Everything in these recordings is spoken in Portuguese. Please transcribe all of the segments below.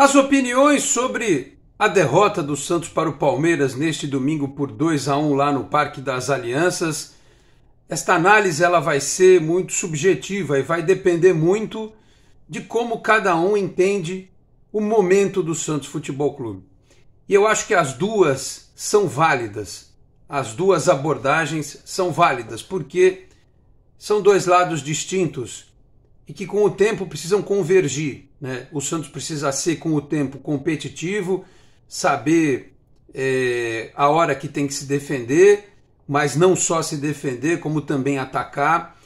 As opiniões sobre a derrota do Santos para o Palmeiras neste domingo por 2 a 1 lá no Parque das Alianças, esta análise ela vai ser muito subjetiva e vai depender muito de como cada um entende o momento do Santos Futebol Clube. E eu acho que as duas são válidas. As duas abordagens são válidas porque são dois lados distintos e que com o tempo precisam convergir. Né? O Santos precisa ser, com o tempo, competitivo, saber é, a hora que tem que se defender, mas não só se defender, como também atacar.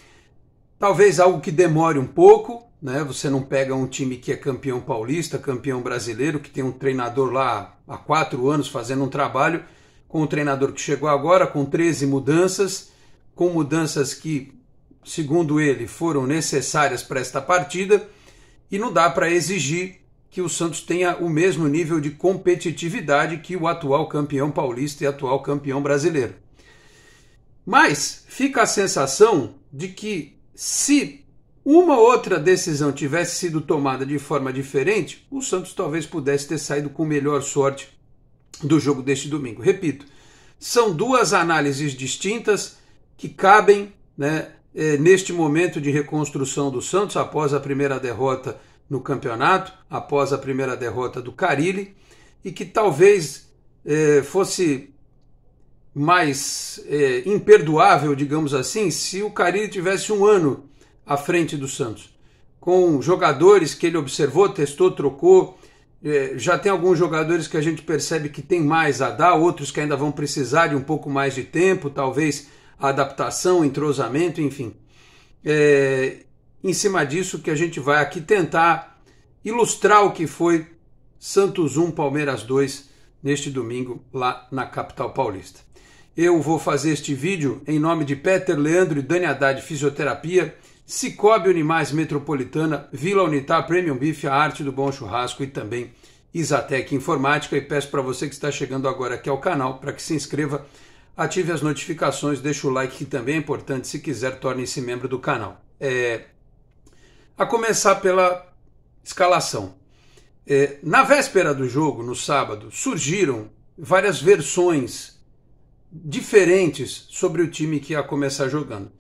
Talvez algo que demore um pouco, né? Você não pega um time que é campeão paulista, campeão brasileiro, que tem um treinador lá há quatro anos fazendo um trabalho, com o um treinador que chegou agora, com 13 mudanças, com mudanças que, segundo ele, foram necessárias para esta partida e não dá para exigir que o Santos tenha o mesmo nível de competitividade que o atual campeão paulista e atual campeão brasileiro. Mas fica a sensação de que se uma outra decisão tivesse sido tomada de forma diferente, o Santos talvez pudesse ter saído com melhor sorte do jogo deste domingo. Repito, são duas análises distintas que cabem né, eh, neste momento de reconstrução do Santos após a primeira derrota no campeonato após a primeira derrota do Carilli e que talvez eh, fosse mais eh, imperdoável, digamos assim, se o Carilli tivesse um ano à frente do Santos, com jogadores que ele observou, testou, trocou. Eh, já tem alguns jogadores que a gente percebe que tem mais a dar, outros que ainda vão precisar de um pouco mais de tempo, talvez adaptação, entrosamento, enfim. É, em cima disso que a gente vai aqui tentar ilustrar o que foi Santos 1 Palmeiras 2 neste domingo lá na capital paulista. Eu vou fazer este vídeo em nome de Peter Leandro e Dani Haddad Fisioterapia, Cicobi Unimais Metropolitana, Vila Unitar Premium Beef a arte do bom churrasco e também Isatec Informática. E peço para você que está chegando agora aqui ao canal para que se inscreva, ative as notificações, deixe o like que também é importante. Se quiser, torne-se membro do canal. É, a começar pela escalação. É, na véspera do jogo, no sábado, surgiram várias versões diferentes sobre o time que ia começar jogando.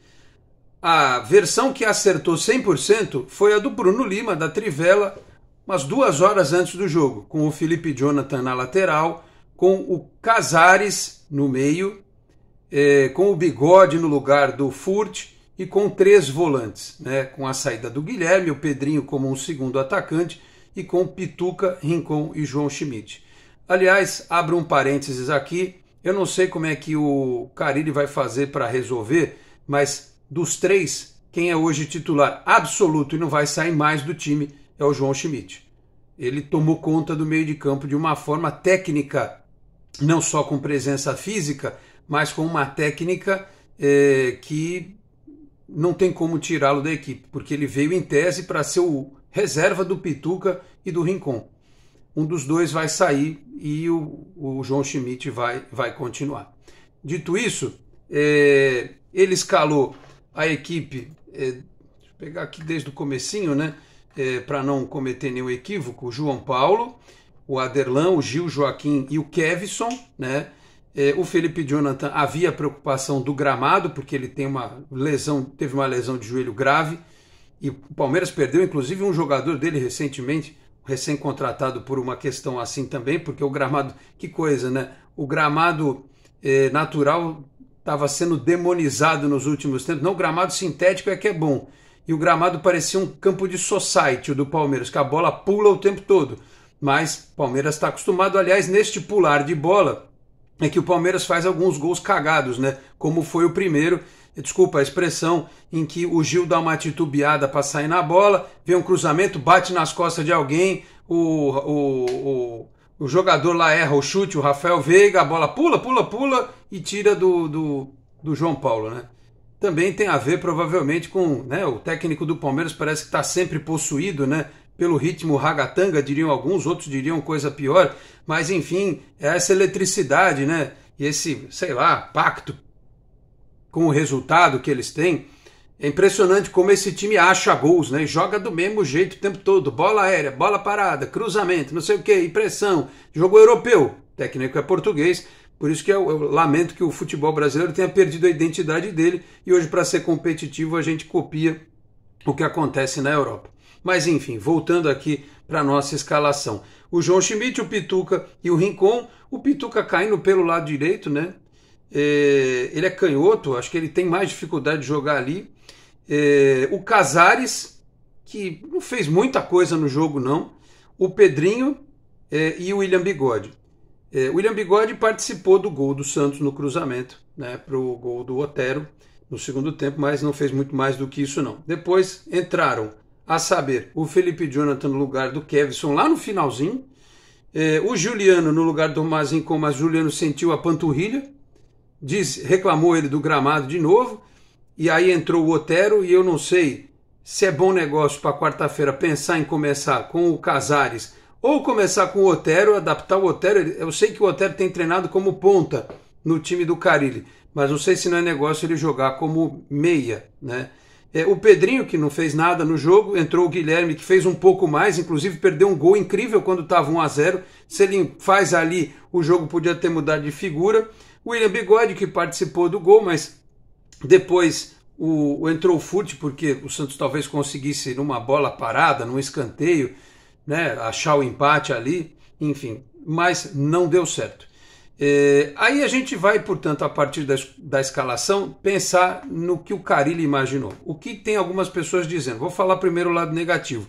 A versão que acertou 100% foi a do Bruno Lima, da Trivela, umas duas horas antes do jogo, com o Felipe Jonathan na lateral, com o Casares no meio, é, com o Bigode no lugar do Furt e com três volantes, né? com a saída do Guilherme, o Pedrinho como um segundo atacante e com Pituca, Rincon e João Schmidt. Aliás, abro um parênteses aqui, eu não sei como é que o Carilli vai fazer para resolver, mas dos três, quem é hoje titular absoluto e não vai sair mais do time é o João Schmidt. Ele tomou conta do meio de campo de uma forma técnica, não só com presença física, mas com uma técnica eh, que não tem como tirá-lo da equipe, porque ele veio em tese para ser o reserva do Pituca e do Rincon. Um dos dois vai sair e o, o João Schmidt vai, vai continuar. Dito isso, é, ele escalou a equipe, é, deixa eu pegar aqui desde o comecinho, né? É, para não cometer nenhum equívoco, o João Paulo, o Aderlan, o Gil Joaquim e o Kevson, né? É, o Felipe Jonathan havia preocupação do gramado, porque ele tem uma lesão, teve uma lesão de joelho grave. E o Palmeiras perdeu, inclusive, um jogador dele recentemente, recém-contratado por uma questão assim também, porque o gramado, que coisa, né? O gramado é, natural estava sendo demonizado nos últimos tempos. Não, o gramado sintético é que é bom. E o gramado parecia um campo de society do Palmeiras, que a bola pula o tempo todo. Mas Palmeiras está acostumado, aliás, neste pular de bola, é que o Palmeiras faz alguns gols cagados, né? Como foi o primeiro, desculpa a expressão, em que o Gil dá uma titubeada para sair na bola, vem um cruzamento, bate nas costas de alguém, o, o, o, o, jogador lá erra o chute, o Rafael Veiga, a bola pula, pula, pula e tira do, do, do João Paulo, né? Também tem a ver, provavelmente, com né, o técnico do Palmeiras, parece que está sempre possuído, né? pelo ritmo ragatanga, diriam alguns, outros diriam coisa pior, mas enfim, é essa eletricidade, né? E esse, sei lá, pacto com o resultado que eles têm. É impressionante como esse time acha gols, né? Joga do mesmo jeito o tempo todo. Bola aérea, bola parada, cruzamento, não sei o que, impressão. Jogo europeu, técnico é português, por isso que eu, eu, lamento que o futebol brasileiro tenha perdido a identidade dele e hoje, para ser competitivo, a gente copia o que acontece na Europa. Mas enfim, voltando aqui para nossa escalação. O João Schmidt, o Pituca e o Rincon. O Pituca caindo pelo lado direito, né? É, ele é canhoto, acho que ele tem mais dificuldade de jogar ali. É, o Casares, que não fez muita coisa no jogo, não. O Pedrinho é, e o William Bigode. É, William Bigode participou do gol do Santos no cruzamento, né? Para o gol do Otero no segundo tempo, mas não fez muito mais do que isso, não. Depois entraram a saber, o Felipe Jonathan no lugar do Kevson lá no finalzinho, é, o Juliano no lugar do como mas Juliano sentiu a panturrilha, diz, reclamou ele do gramado de novo, e aí entrou o Otero, e eu não sei se é bom negócio para quarta-feira pensar em começar com o Casares ou começar com o Otero, adaptar o Otero. Eu sei que o Otero tem treinado como ponta no time do Carilli, mas não sei se não é negócio ele jogar como meia, né? É, o Pedrinho, que não fez nada no jogo, entrou o Guilherme, que fez um pouco mais, inclusive perdeu um gol incrível quando estava 1 a 0 Se ele faz ali, o jogo podia ter mudado de figura. O William Bigode, que participou do gol, mas depois o, o entrou o Furt, porque o Santos talvez conseguisse, numa bola parada, num escanteio, né, achar o empate ali, enfim, mas não deu certo. É, aí a gente vai, portanto, a partir da, da escalação, pensar no que o Carilli imaginou. O que tem algumas pessoas dizendo? Vou falar primeiro o lado negativo.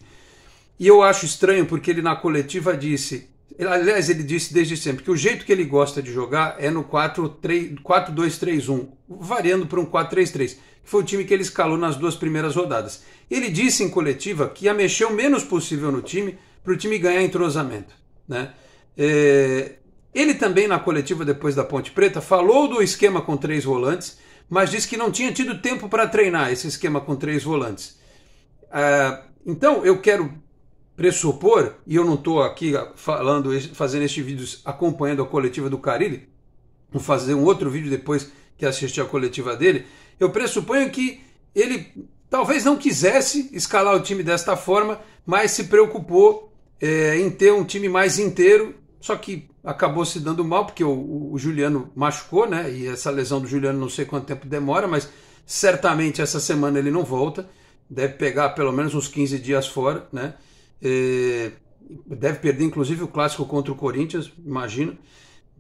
E eu acho estranho porque ele na coletiva disse, aliás, ele disse desde sempre que o jeito que ele gosta de jogar é no 4-2-3-1, variando para um 4-3-3, que foi o time que ele escalou nas duas primeiras rodadas. Ele disse em coletiva que ia mexer o menos possível no time para o time ganhar entrosamento. Né? É, ele também, na coletiva depois da Ponte Preta, falou do esquema com três volantes, mas disse que não tinha tido tempo para treinar esse esquema com três volantes. Uh, então, eu quero pressupor, e eu não estou aqui falando, fazendo este vídeo acompanhando a coletiva do Carilli, vou fazer um outro vídeo depois que assistir a coletiva dele, eu pressuponho que ele talvez não quisesse escalar o time desta forma, mas se preocupou é, em ter um time mais inteiro só que acabou se dando mal, porque o, o, Juliano machucou, né? E essa lesão do Juliano não sei quanto tempo demora, mas certamente essa semana ele não volta. Deve pegar pelo menos uns 15 dias fora, né? deve perder, inclusive, o clássico contra o Corinthians, imagino.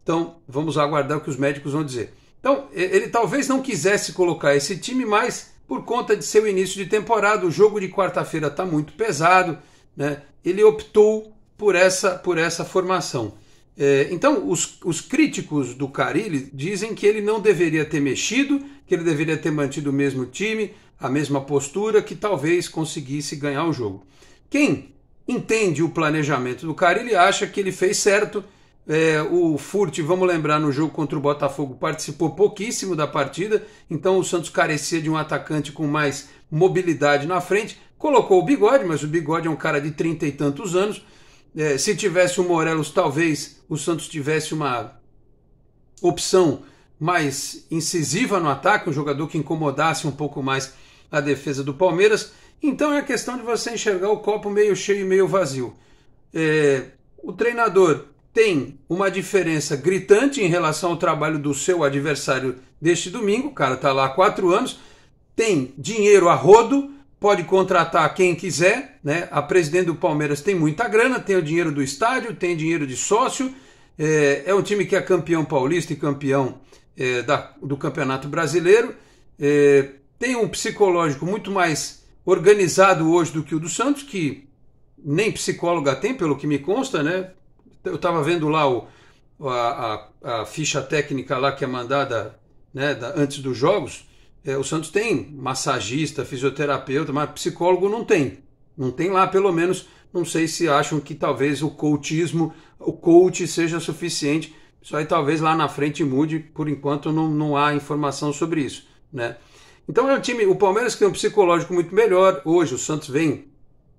Então, vamos aguardar o que os médicos vão dizer. Então, ele talvez não quisesse colocar esse time, mas por conta de seu início de temporada, o jogo de quarta-feira está muito pesado, né? Ele optou por essa, por essa formação. É, então, os, os, críticos do Carilli dizem que ele não deveria ter mexido, que ele deveria ter mantido o mesmo time, a mesma postura, que talvez conseguisse ganhar o jogo. Quem entende o planejamento do Carilli acha que ele fez certo. É, o Furt, vamos lembrar, no jogo contra o Botafogo participou pouquíssimo da partida, então o Santos carecia de um atacante com mais mobilidade na frente. Colocou o bigode, mas o bigode é um cara de trinta e tantos anos é, se tivesse o Morelos, talvez o Santos tivesse uma opção mais incisiva no ataque, um jogador que incomodasse um pouco mais a defesa do Palmeiras. Então é a questão de você enxergar o copo meio cheio e meio vazio. É, o treinador tem uma diferença gritante em relação ao trabalho do seu adversário deste domingo. O cara está lá há quatro anos, tem dinheiro a rodo, pode contratar quem quiser, né? A presidente do Palmeiras tem muita grana, tem o dinheiro do estádio, tem dinheiro de sócio. É, é um time que é campeão paulista e campeão é, da, do Campeonato Brasileiro. É, tem um psicológico muito mais organizado hoje do que o do Santos, que nem psicóloga tem, pelo que me consta, né? Eu estava vendo lá o, a, a, a, ficha técnica lá que é mandada né, da, antes dos jogos é, o Santos tem massagista, fisioterapeuta, mas psicólogo não tem. Não tem lá, pelo menos, não sei se acham que talvez o coachismo, o coach seja suficiente. Isso aí talvez lá na frente mude, por enquanto não, não há informação sobre isso, né? Então é um time, o Palmeiras tem um psicológico muito melhor, hoje o Santos vem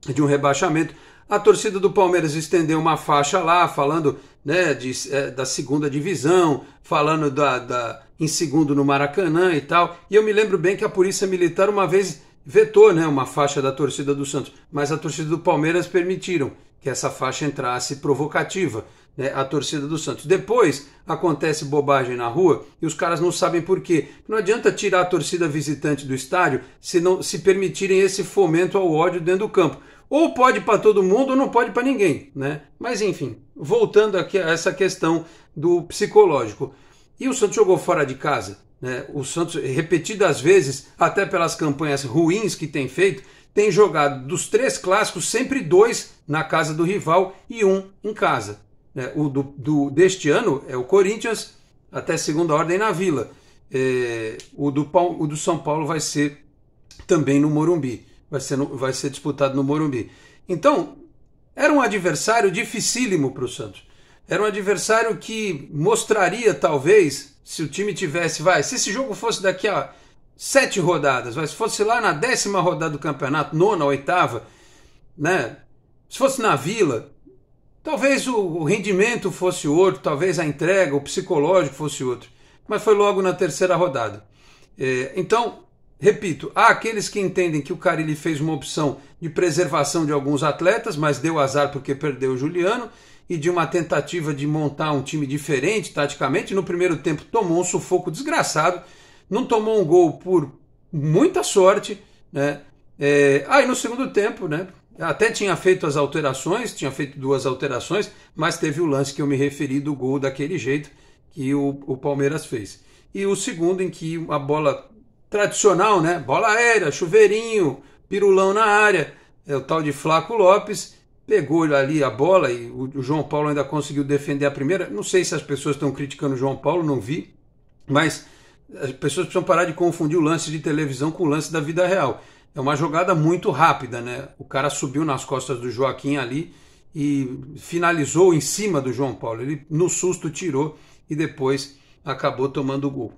de um rebaixamento. A torcida do Palmeiras estendeu uma faixa lá, falando né, de, é, da segunda divisão, falando da, da em segundo no Maracanã e tal. E eu me lembro bem que a Polícia Militar uma vez vetou né, uma faixa da torcida do Santos, mas a torcida do Palmeiras permitiram que essa faixa entrasse provocativa né, a torcida do Santos. Depois acontece bobagem na rua e os caras não sabem por quê. Não adianta tirar a torcida visitante do estádio se não se permitirem esse fomento ao ódio dentro do campo. Ou pode para todo mundo ou não pode para ninguém, né? Mas enfim, voltando aqui a essa questão do psicológico. E o Santos jogou fora de casa. Né? O Santos, repetidas vezes, até pelas campanhas ruins que tem feito, tem jogado dos três clássicos, sempre dois na casa do rival e um em casa. Né? O do, do, deste ano é o Corinthians, até segunda ordem na Vila. É, o, do, o do São Paulo vai ser também no Morumbi. Vai ser, no, vai ser disputado no Morumbi. Então, era um adversário dificílimo para o Santos. Era um adversário que mostraria, talvez, se o time tivesse, vai, se esse jogo fosse daqui a sete rodadas, vai, se fosse lá na décima rodada do campeonato, nona, oitava, né? Se fosse na vila, talvez o, o rendimento fosse outro, talvez a entrega, o psicológico fosse outro. Mas foi logo na terceira rodada. É, então, repito, há aqueles que entendem que o Carilli fez uma opção de preservação de alguns atletas, mas deu azar porque perdeu o Juliano e de uma tentativa de montar um time diferente taticamente. No primeiro tempo tomou um sufoco desgraçado, não tomou um gol por muita sorte, né? É, aí no segundo tempo, né? Até tinha feito as alterações, tinha feito duas alterações, mas teve o lance que eu me referi do gol daquele jeito que o, o Palmeiras fez. E o segundo em que a bola tradicional, né? Bola aérea, chuveirinho, pirulão na área, é o tal de Flaco Lopes pegou ali a bola e o João Paulo ainda conseguiu defender a primeira. Não sei se as pessoas estão criticando o João Paulo, não vi, mas as pessoas precisam parar de confundir o lance de televisão com o lance da vida real. É uma jogada muito rápida, né? O cara subiu nas costas do Joaquim ali e finalizou em cima do João Paulo. Ele no susto tirou e depois acabou tomando o gol.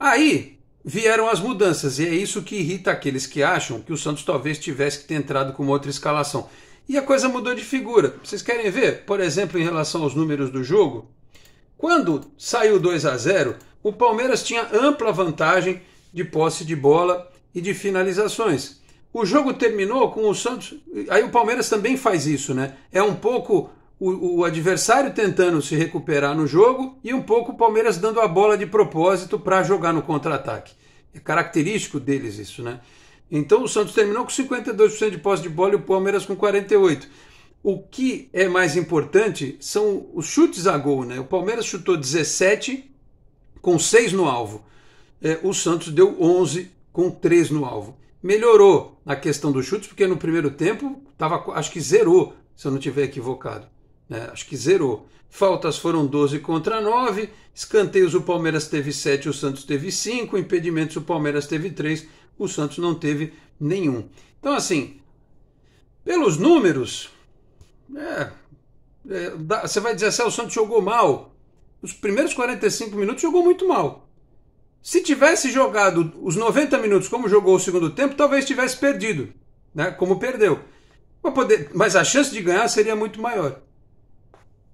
Aí vieram as mudanças e é isso que irrita aqueles que acham que o Santos talvez tivesse que ter entrado com uma outra escalação. E a coisa mudou de figura. Vocês querem ver? Por exemplo, em relação aos números do jogo, quando saiu 2 a 0, o Palmeiras tinha ampla vantagem de posse de bola e de finalizações. O jogo terminou com o Santos. Aí o Palmeiras também faz isso, né? É um pouco o, o, adversário tentando se recuperar no jogo e um pouco o Palmeiras dando a bola de propósito para jogar no contra-ataque. É característico deles isso, né? Então o Santos terminou com 52% de posse de bola e o Palmeiras com 48%. O que é mais importante são os chutes a gol, né? O Palmeiras chutou 17 com 6 no alvo. É, o Santos deu 11 com 3 no alvo. Melhorou na questão dos chutes, porque no primeiro tempo tava, acho que zerou, se eu não estiver equivocado. Né? Acho que zerou. Faltas foram 12 contra 9, escanteios o Palmeiras teve 7, o Santos teve 5, impedimentos o Palmeiras teve 3, o Santos não teve nenhum. Então, assim, pelos números, é, é, dá, você vai dizer assim: ah, o Santos jogou mal. Os primeiros 45 minutos jogou muito mal. Se tivesse jogado os 90 minutos como jogou o segundo tempo, talvez tivesse perdido, né? como perdeu. poder, mas a chance de ganhar seria muito maior.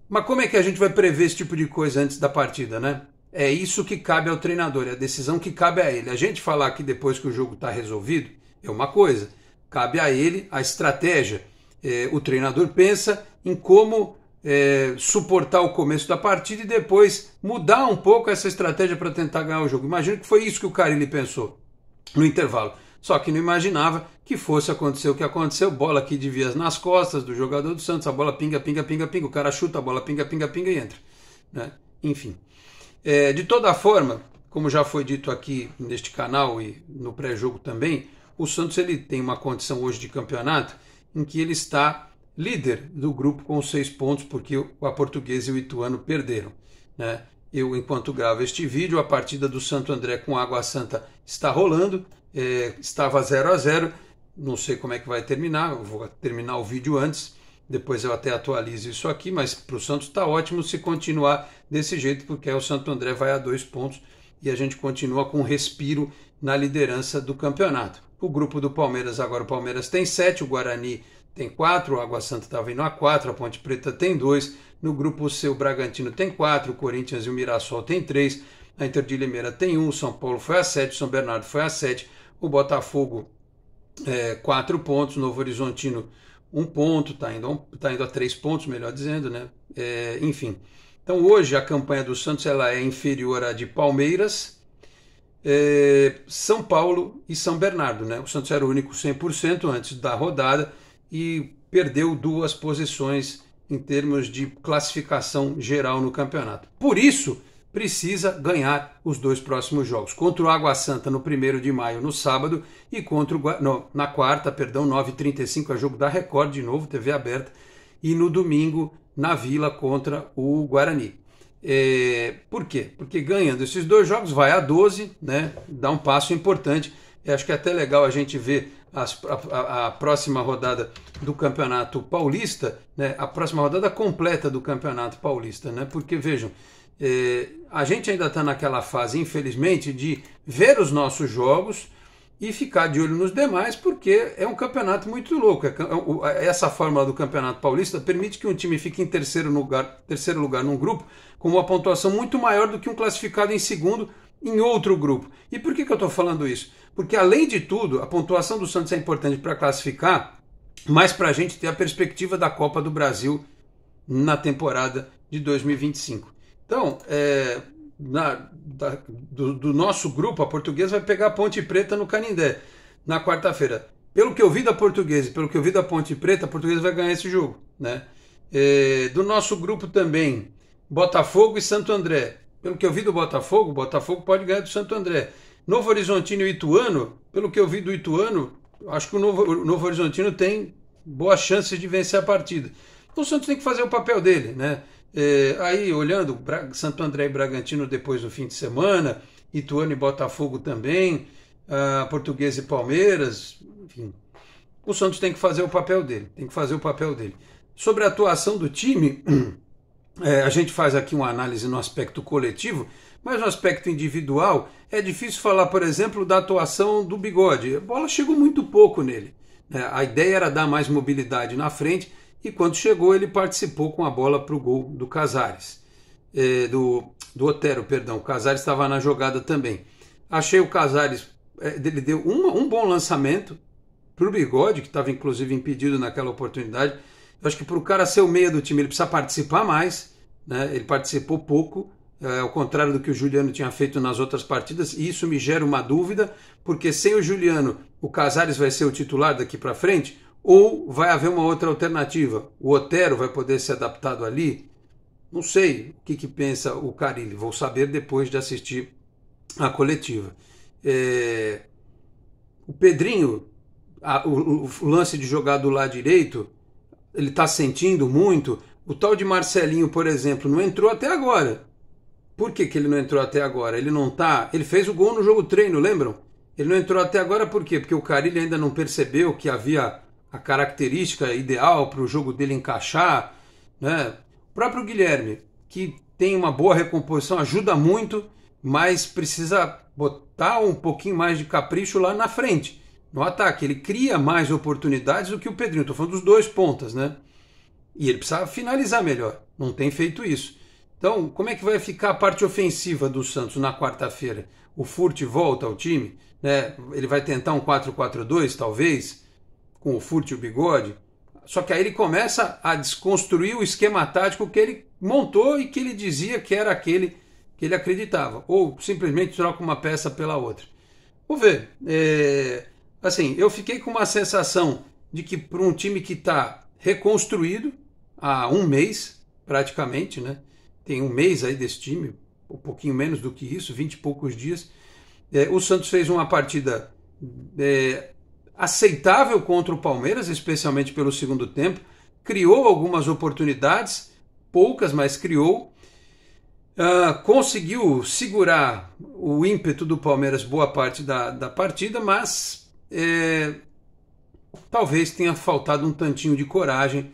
Mas como é que a gente vai prever esse tipo de coisa antes da partida, né? É isso que cabe ao treinador, é a decisão que cabe a ele. A gente falar que depois que o jogo está resolvido é uma coisa, cabe a ele a estratégia. É, o treinador pensa em como é, suportar o começo da partida e depois mudar um pouco essa estratégia para tentar ganhar o jogo. Imagino que foi isso que o Carilli pensou no intervalo. Só que não imaginava que fosse acontecer o que aconteceu. Bola aqui de vias nas costas do jogador do Santos. A bola pinga, pinga, pinga, pinga. O cara chuta, a bola pinga, pinga, pinga e entra. Né? Enfim. É, de toda forma, como já foi dito aqui neste canal e no pré-jogo também, o Santos ele tem uma condição hoje de campeonato em que ele está líder do grupo com seis pontos, porque a Portuguesa e o Ituano perderam. Né? Eu, enquanto gravo este vídeo, a partida do Santo André com Água Santa está rolando, é, estava 0 a 0 não sei como é que vai terminar, vou terminar o vídeo antes, depois eu até atualizo isso aqui, mas para o Santos está ótimo se continuar desse jeito, porque aí o Santo André vai a dois pontos e a gente continua com um respiro na liderança do campeonato. O grupo do Palmeiras, agora o Palmeiras tem sete, o Guarani tem quatro, o Água Santa está vindo a quatro, a Ponte Preta tem dois, no grupo C o Bragantino tem quatro, o Corinthians e o Mirassol tem três, a Inter de Limeira tem um, o São Paulo foi a sete, o São Bernardo foi a sete, o Botafogo é, quatro pontos, o Novo Horizontino um ponto, está indo, tá indo a três pontos, melhor dizendo, né? É, enfim. Então hoje a campanha do Santos ela é inferior à de Palmeiras, é, São Paulo e São Bernardo. Né? O Santos era o único 100% antes da rodada e perdeu duas posições em termos de classificação geral no campeonato. Por isso precisa ganhar os dois próximos jogos, contra o Água Santa no 1 de maio, no sábado, e contra o Gua... na quarta, perdão, 9h35, é jogo da Record de novo, TV aberta, e no domingo, na Vila, contra o Guarani. É... por quê? Porque ganhando esses dois jogos, vai a 12, né? dá um passo importante. Eu acho que é até legal a gente ver as, a, a, próxima rodada do Campeonato Paulista, né? a próxima rodada completa do Campeonato Paulista, né? Porque, vejam, é, a gente ainda está naquela fase, infelizmente, de ver os nossos jogos e ficar de olho nos demais, porque é um campeonato muito louco. É é é, essa fórmula do Campeonato Paulista permite que um time fique em terceiro lugar, terceiro lugar num grupo com uma pontuação muito maior do que um classificado em segundo em outro grupo. E por que, que eu estou falando isso? Porque, além de tudo, a pontuação do Santos é importante para classificar, mas para a gente ter a perspectiva da Copa do Brasil na temporada de 2025. Então, é, na, da, do, do, nosso grupo, a portuguesa vai pegar a Ponte Preta no Canindé, na quarta-feira. Pelo que eu vi da portuguesa e pelo que eu vi da Ponte Preta, a portuguesa vai ganhar esse jogo. Né? É, do nosso grupo também, Botafogo e Santo André. Pelo que eu vi do Botafogo, o Botafogo pode ganhar do Santo André. Novo Horizontino e Ituano, pelo que eu vi do Ituano, acho que o Novo, Novo Horizontino tem boas chances de vencer a partida. Então o Santos tem que fazer o papel dele, né? É, aí, olhando Santo André e Bragantino depois do fim de semana, Ituano e Botafogo também, uh, e Palmeiras, enfim. O Santos tem que fazer o papel dele, tem que fazer o papel dele. Sobre a atuação do time, é, a gente faz aqui uma análise no aspecto coletivo, mas no aspecto individual, é difícil falar, por exemplo, da atuação do Bigode. A bola chegou muito pouco nele. É, a ideia era dar mais mobilidade na frente, e quando chegou ele participou com a bola para o gol do Casares, é, do, do Otero, perdão, o Casares estava na jogada também. Achei o Casares, é, ele deu uma, um bom lançamento para o Bigode, que estava inclusive impedido naquela oportunidade. Eu acho que para o cara ser o meia do time ele precisa participar mais, né? ele participou pouco, é, ao contrário do que o Juliano tinha feito nas outras partidas, e isso me gera uma dúvida, porque sem o Juliano, o Casares vai ser o titular daqui para frente, ou vai haver uma outra alternativa? O Otero vai poder ser adaptado ali? Não sei o que, que pensa o Carilli, vou saber depois de assistir a coletiva. É... O Pedrinho, a, o, o, lance de jogar do lado direito, ele está sentindo muito. O tal de Marcelinho, por exemplo, não entrou até agora. Por que, que ele não entrou até agora? Ele não tá. Ele fez o gol no jogo treino, lembram? Ele não entrou até agora por quê? Porque o Carilli ainda não percebeu que havia a característica ideal para o jogo dele encaixar. Né? O próprio Guilherme, que tem uma boa recomposição, ajuda muito, mas precisa botar um pouquinho mais de capricho lá na frente, no ataque. Ele cria mais oportunidades do que o Pedrinho. Estou falando dos dois pontas, né? E ele precisa finalizar melhor. Não tem feito isso. Então, como é que vai ficar a parte ofensiva do Santos na quarta-feira? O Furt volta ao time? Né? Ele vai tentar um 4-4-2, talvez? com o o Bigode. Só que aí ele começa a desconstruir o esquema tático que ele montou e que ele dizia que era aquele que ele acreditava. Ou simplesmente troca uma peça pela outra. Vou ver. É... Assim, eu fiquei com uma sensação de que para um time que está reconstruído há um mês, praticamente, né? Tem um mês aí desse time, um pouquinho menos do que isso, vinte e poucos dias. É, o Santos fez uma partida é, aceitável contra o Palmeiras, especialmente pelo segundo tempo. Criou algumas oportunidades, poucas, mas criou. Uh, conseguiu segurar o ímpeto do Palmeiras boa parte da, da partida, mas é, talvez tenha faltado um tantinho de coragem,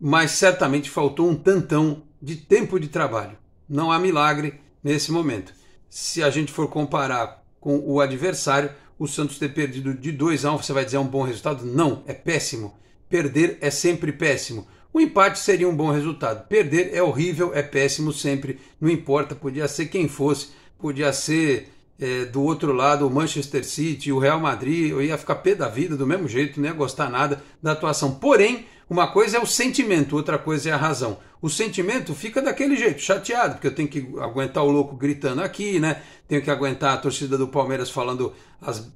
mas certamente faltou um tantão de tempo de trabalho. Não há milagre nesse momento. Se a gente for comparar com o adversário, o Santos ter perdido de 2 a 1, um, você vai dizer é um bom resultado? Não, é péssimo. Perder é sempre péssimo. O empate seria um bom resultado. Perder é horrível, é péssimo sempre. Não importa, podia ser quem fosse, podia ser é, do outro lado o Manchester City, o Real Madrid. Eu ia ficar pé da vida do mesmo jeito, não ia gostar nada da atuação. Porém, uma coisa é o sentimento, outra coisa é a razão. O sentimento fica daquele jeito, chateado, porque eu tenho que aguentar o louco gritando aqui, né? Tenho que aguentar a torcida do Palmeiras falando as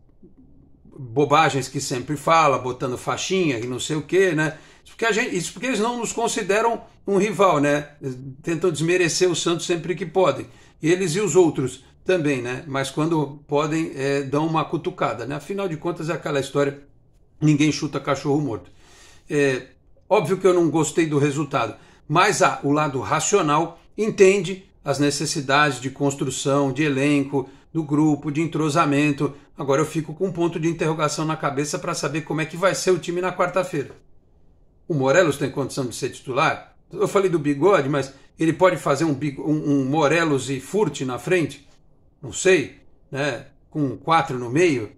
bobagens que sempre fala, botando faixinha e não sei o que, né? Isso porque, gente, isso porque eles não nos consideram um rival, né? Eles tentam desmerecer o Santos sempre que podem. eles e os outros também, né? Mas quando podem, é, dão uma cutucada, né? Afinal de contas, é aquela história: ninguém chuta cachorro morto. É, Óbvio que eu não gostei do resultado, mas o lado racional entende as necessidades de construção, de elenco, do grupo, de entrosamento. Agora eu fico com um ponto de interrogação na cabeça para saber como é que vai ser o time na quarta-feira. O Morelos tem condição de ser titular? Eu falei do bigode, mas ele pode fazer um, um, um Morelos e Furte na frente? Não sei, né? Com quatro no meio?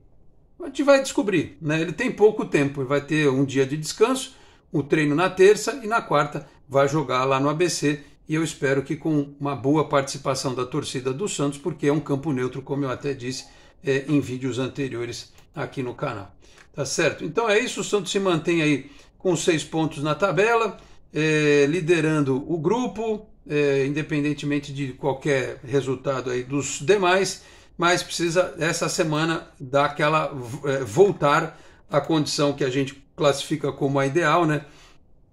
A gente vai descobrir, né? Ele tem pouco tempo, vai ter um dia de descanso o treino na terça e na quarta vai jogar lá no ABC. E eu espero que com uma boa participação da torcida do Santos, porque é um campo neutro, como eu até disse é, em vídeos anteriores aqui no canal. Tá certo? Então é isso. O Santos se mantém aí com seis pontos na tabela, é, liderando o grupo, é, independentemente de qualquer resultado aí dos demais, mas precisa essa semana dar aquela é, voltar à condição que a gente classifica como a ideal, né?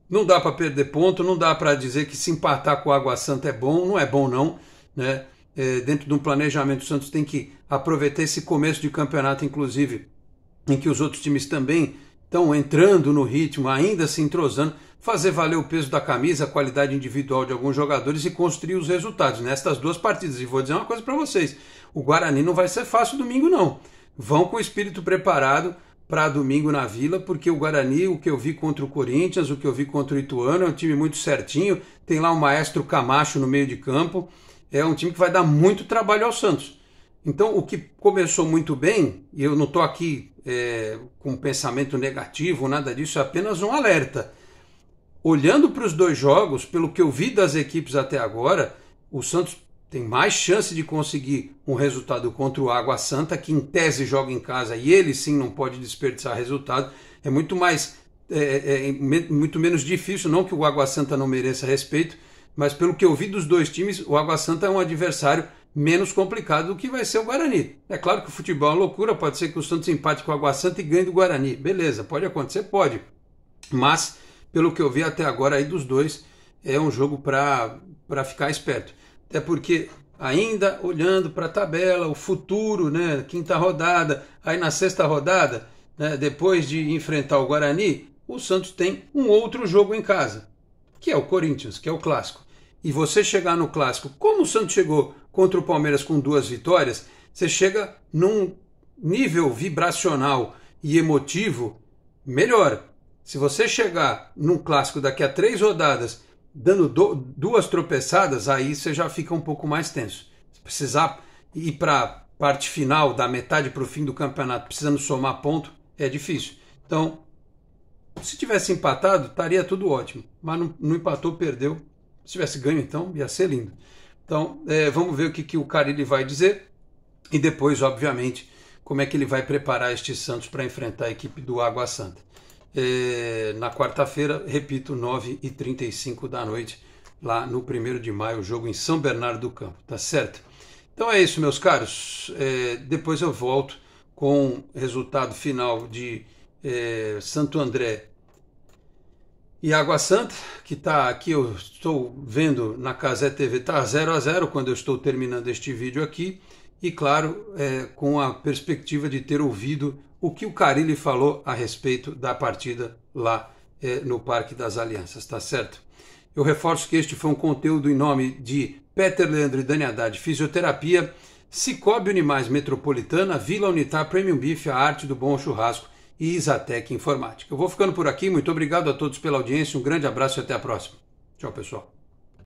Não dá para perder ponto, não dá para dizer que se empatar com o Água Santa é bom, não é bom não, né? É, dentro de um planejamento, o Santos tem que aproveitar esse começo de campeonato, inclusive, em que os outros times também estão entrando no ritmo, ainda se entrosando, fazer valer o peso da camisa, a qualidade individual de alguns jogadores e construir os resultados nestas duas partidas. E vou dizer uma coisa para vocês: o Guarani não vai ser fácil domingo, não. Vão com o espírito preparado para domingo na Vila, porque o Guarani, o que eu vi contra o Corinthians, o que eu vi contra o Ituano, é um time muito certinho, tem lá o maestro Camacho no meio de campo, é um time que vai dar muito trabalho ao Santos. Então, o que começou muito bem, e eu não estou aqui é, com pensamento negativo, nada disso, é apenas um alerta. Olhando para os dois jogos, pelo que eu vi das equipes até agora, o Santos tem mais chance de conseguir um resultado contra o Água Santa, que em tese joga em casa e ele sim não pode desperdiçar resultado. É muito mais é, é, é muito menos difícil, não que o Água Santa não mereça respeito, mas pelo que eu vi dos dois times, o Água Santa é um adversário menos complicado do que vai ser o Guarani. É claro que o futebol é uma loucura, pode ser que o Santos empate com o Água Santa e ganhe do Guarani. Beleza, pode acontecer, pode. Mas, pelo que eu vi até agora aí dos dois, é um jogo para ficar esperto. Até porque, ainda olhando para a tabela, o futuro, né, quinta rodada, aí na sexta rodada, né, depois de enfrentar o Guarani, o Santos tem um outro jogo em casa, que é o Corinthians, que é o clássico. E você chegar no clássico, como o Santos chegou contra o Palmeiras com duas vitórias, você chega num nível vibracional e emotivo melhor. Se você chegar num clássico daqui a três rodadas dando do, duas tropeçadas, aí você já fica um pouco mais tenso. Se precisar ir para parte final, da metade para o fim do campeonato, precisando somar ponto, é difícil. Então, se tivesse empatado, estaria tudo ótimo. Mas não, não empatou, perdeu. Se tivesse ganho, então, ia ser lindo. Então, é, vamos ver o que, que o Carilli vai dizer. E depois, obviamente, como é que ele vai preparar este Santos para enfrentar a equipe do Água Santa é, na quarta-feira, repito, 9h35 da noite, lá no 1 de maio, jogo em São Bernardo do Campo, tá certo? Então é isso, meus caros. É, depois eu volto com o resultado final de é, Santo André e Água Santa, que está aqui, eu estou vendo na Casé TV, está 0 a 0 quando eu estou terminando este vídeo aqui. E claro, é, com a perspectiva de ter ouvido o que o Carilli falou a respeito da partida lá eh, no Parque das Alianças, tá certo? Eu reforço que este foi um conteúdo em nome de Peter Leandro e Dani Haddad Fisioterapia, Cicobi Unimais Metropolitana, Vila Unitar Premium Beef, a arte do bom churrasco e Isatec Informática. Eu vou ficando por aqui, muito obrigado a todos pela audiência, um grande abraço e até a próxima. Tchau, pessoal.